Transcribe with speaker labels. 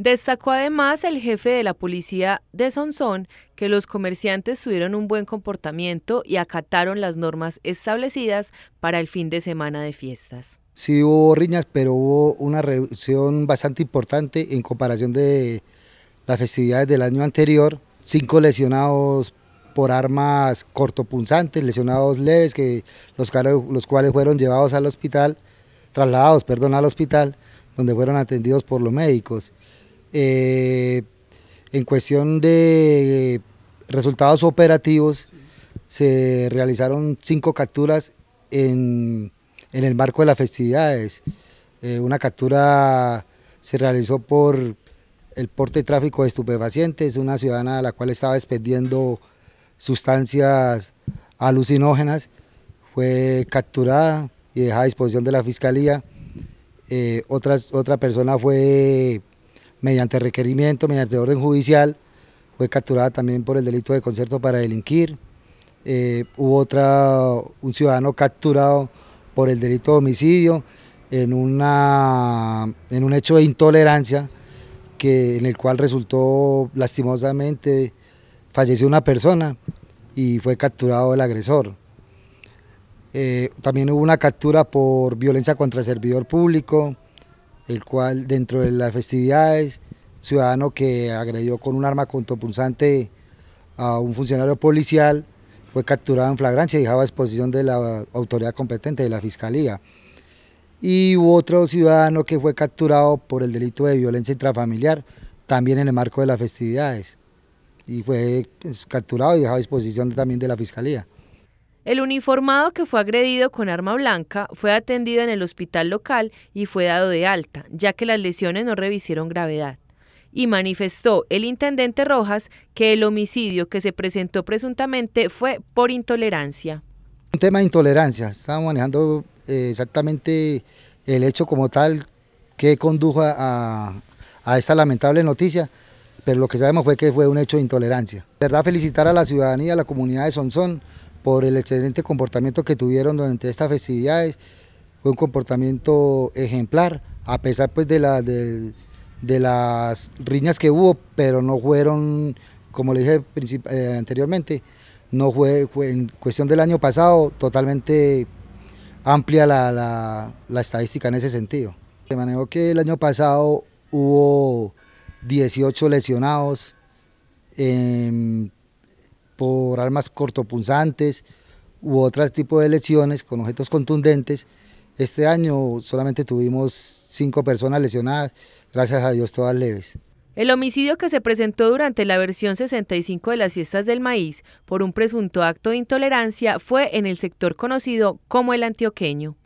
Speaker 1: Destacó además el jefe de la policía de Sonsón que los comerciantes tuvieron un buen comportamiento y acataron las normas establecidas para el fin de semana de fiestas.
Speaker 2: Sí hubo riñas, pero hubo una reducción bastante importante en comparación de las festividades del año anterior. Cinco lesionados por armas cortopunzantes, lesionados leves, que los, los cuales fueron llevados al hospital, trasladados, perdón, al hospital, donde fueron atendidos por los médicos. Eh, en cuestión de resultados operativos, se realizaron cinco capturas en, el marco de las festividades. Eh, una captura se realizó por el porte de tráfico de estupefacientes, una ciudadana a la cual estaba expendiendo sustancias alucinógenas, fue capturada y dejada a disposición de la fiscalía. Eh, otra persona fue mediante requerimiento, mediante orden judicial, fue capturada también por el delito de concierto para delinquir. Eh, hubo otra, un ciudadano capturado por el delito de homicidio en, una, en un hecho de intolerancia que, en el cual resultó lastimosamente falleció una persona y fue capturado el agresor. Eh, también hubo una captura por violencia contra el servidor público, el cual dentro de las festividades, ciudadano que agredió con un arma contopunzante a un funcionario policial, fue capturado en flagrancia y dejado a disposición de la autoridad competente, de la fiscalía. Y hubo otro ciudadano que fue capturado por el delito de violencia intrafamiliar, también en el marco de las festividades. Y fue pues, capturado y dejado a disposición también de la fiscalía.
Speaker 1: El uniformado que fue agredido con arma blanca fue atendido en el hospital local y fue dado de alta, ya que las lesiones no revisieron gravedad. Y manifestó el intendente Rojas que el homicidio que se presentó presuntamente fue por intolerancia.
Speaker 2: Un tema de intolerancia, estamos manejando eh, exactamente el hecho como tal que condujo a, esta lamentable noticia, pero lo que sabemos fue que fue un hecho de intolerancia. verdad felicitar a la ciudadanía, a la comunidad de Sonsón, por el excelente comportamiento que tuvieron durante estas festividades. Fue un comportamiento ejemplar, a pesar pues de, las riñas que hubo, pero no fueron, como le dije eh, anteriormente, no fue, en cuestión del año pasado totalmente amplia la, estadística en ese sentido. Se manejó que el año pasado hubo 18 lesionados, en por armas cortopunzantes u otro tipo de lesiones con objetos contundentes. Este año solamente tuvimos cinco personas lesionadas, gracias a Dios todas leves.
Speaker 1: El homicidio que se presentó durante la versión 65 de las fiestas del maíz por un presunto acto de intolerancia fue en el sector conocido como el antioqueño.